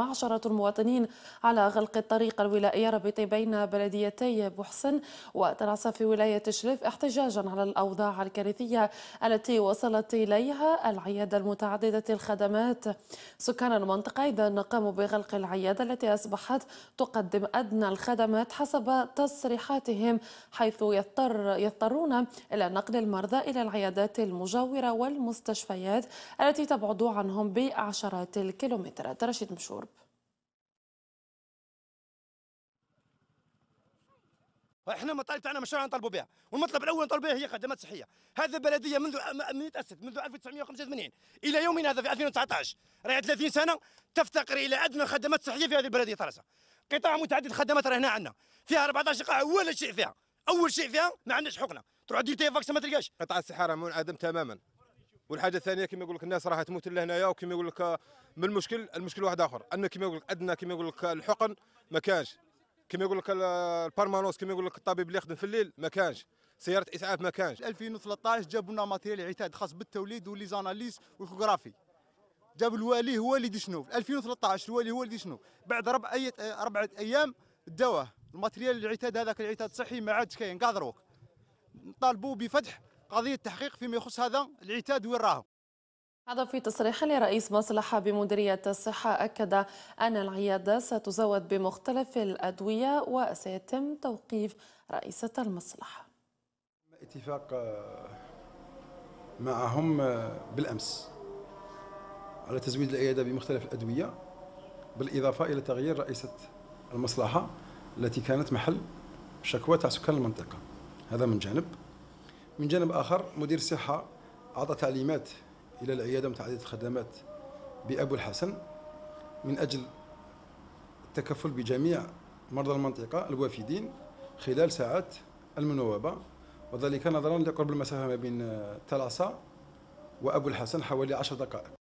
عشرة المواطنين على غلق الطريق الولائي الرابط بين بلديتي بوحسن وترعسة في ولاية شريف احتجاجا على الأوضاع الكارثية التي وصلت إليها العيادة المتعددة الخدمات سكان المنطقة إذا قاموا بغلق العيادة التي أصبحت تقدم أدنى الخدمات حسب تصريحاتهم حيث يضطر يضطرون إلى نقل المرضى إلى العيادات المجاورة والمستشفيات التي تبعد عنهم بعشرات الكيلومترات رشيد مشهور احنا المطالب تاعنا مشروع نطالبوا بها والمطلب الاول نطالبوا بها هي خدمات صحيه هذا البلديه منذ من تاسست منذ 1985 الى يومنا هذا في 2019 راهي 30 سنه تفتقر الى ادنى خدمات صحيه في هذه البلديه طرسه قطاع متعدد الخدمات راه هنا عندنا فيها 14 قاعه ولا شيء فيها اول شيء فيها ما عندناش حقنه تروح دير فاكس ما تلقاش قطاع الصحه راه منعدم تماما والحاجه الثانيه كما يقول لك الناس راح تموت الا هنايا وكما يقول لك من المشكل المشكل واحد اخر ان كما يقول لك ادنى كما يقول لك الحقن ما كانش كما يقول لك البارمانوس كما يقول لك الطبيب اللي يخدم في الليل ما كانش سياره اسعاف ما كانش 2013 جابوا لنا ماتيريال عتاد خاص بالتوليد ولي زاناليز والكوغرافي جاب الوالي هو اللي شنو 2013 الوالي هو اللي شنو بعد ربع أي... اربع ايام داوه الماتيريال العتاد هذاك العتاد الصحي ما عادش كاين قادروك نطالبوا بفتح قضيه تحقيق فيما يخص هذا العتاد وين راهو هذا في تصريح لرئيس مصلحة بمديرية الصحة أكد أن العيادة ستزود بمختلف الأدوية وسيتم توقيف رئيسة المصلحة اتفاق آه، معهم آه، بالأمس على تزويد العيادة بمختلف الأدوية بالإضافة إلى تغيير رئيسة المصلحة التي كانت محل شكوى تاع سكان المنطقة هذا من جانب من جانب آخر مدير الصحة أعطى تعليمات إلى العيادة متعددة الخدمات بأبو الحسن من أجل التكفل بجميع مرضى المنطقة الوافدين خلال ساعات المنوبه وذلك نظرا لقرب المسافة ما بين تلاصه وأبو الحسن حوالي عشر دقائق